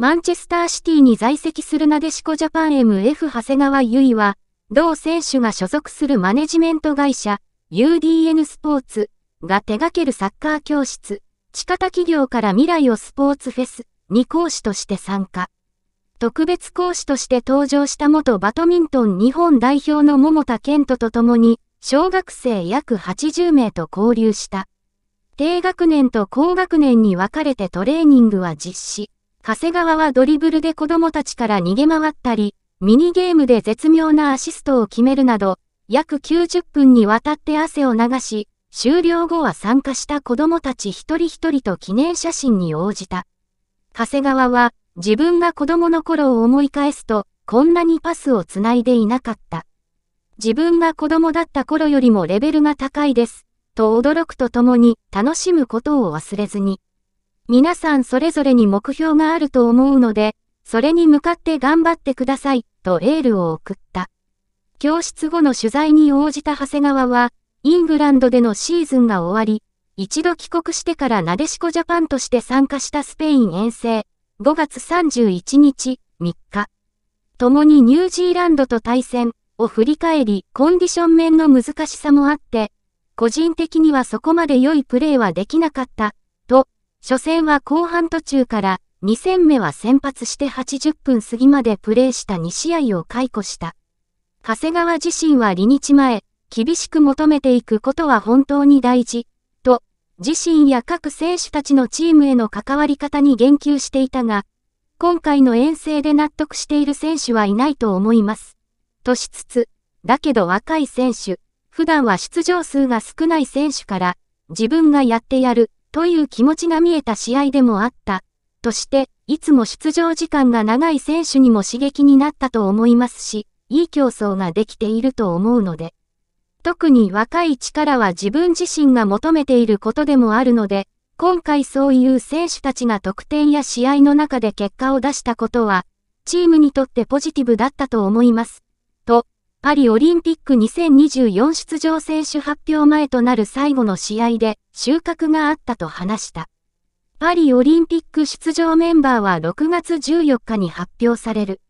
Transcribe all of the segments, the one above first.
マンチェスターシティに在籍するなでしこジャパン MF 長谷川優衣は、同選手が所属するマネジメント会社、UDN スポーツが手掛けるサッカー教室、地下企業から未来をスポーツフェスに講師として参加。特別講師として登場した元バドミントン日本代表の桃田健人と共に、小学生約80名と交流した。低学年と高学年に分かれてトレーニングは実施。長谷川はドリブルで子供たちから逃げ回ったり、ミニゲームで絶妙なアシストを決めるなど、約90分にわたって汗を流し、終了後は参加した子供たち一人一人と記念写真に応じた。長谷川は、自分が子供の頃を思い返すと、こんなにパスをつないでいなかった。自分が子供だった頃よりもレベルが高いです、と驚くとともに楽しむことを忘れずに。皆さんそれぞれに目標があると思うので、それに向かって頑張ってください、とエールを送った。教室後の取材に応じた長谷川は、イングランドでのシーズンが終わり、一度帰国してからなでしこジャパンとして参加したスペイン遠征、5月31日、3日。共にニュージーランドと対戦を振り返り、コンディション面の難しさもあって、個人的にはそこまで良いプレーはできなかった、と初戦は後半途中から2戦目は先発して80分過ぎまでプレーした2試合を解雇した。長谷川自身は離日前、厳しく求めていくことは本当に大事、と、自身や各選手たちのチームへの関わり方に言及していたが、今回の遠征で納得している選手はいないと思います。としつつ、だけど若い選手、普段は出場数が少ない選手から、自分がやってやる、という気持ちが見えた試合でもあった、として、いつも出場時間が長い選手にも刺激になったと思いますし、いい競争ができていると思うので。特に若い力は自分自身が求めていることでもあるので、今回そういう選手たちが得点や試合の中で結果を出したことは、チームにとってポジティブだったと思います。パリオリンピック2024出場選手発表前となる最後の試合で収穫があったと話した。パリオリンピック出場メンバーは6月14日に発表される。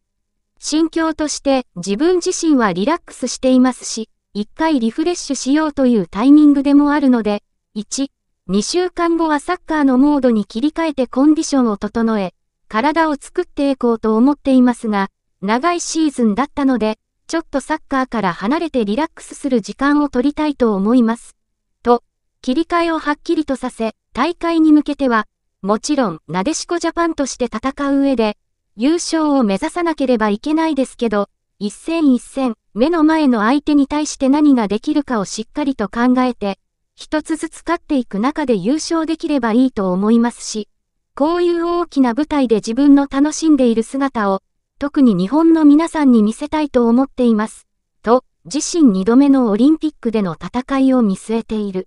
心境として自分自身はリラックスしていますし、一回リフレッシュしようというタイミングでもあるので、1、2週間後はサッカーのモードに切り替えてコンディションを整え、体を作っていこうと思っていますが、長いシーズンだったので、ちょっとサッカーから離れてリラックスする時間を取りたいと思います。と、切り替えをはっきりとさせ、大会に向けては、もちろん、なでしこジャパンとして戦う上で、優勝を目指さなければいけないですけど、一戦一戦、目の前の相手に対して何ができるかをしっかりと考えて、一つずつ勝っていく中で優勝できればいいと思いますし、こういう大きな舞台で自分の楽しんでいる姿を、特に日本の皆さんに見せたいと思っています。と、自身2度目のオリンピックでの戦いを見据えている。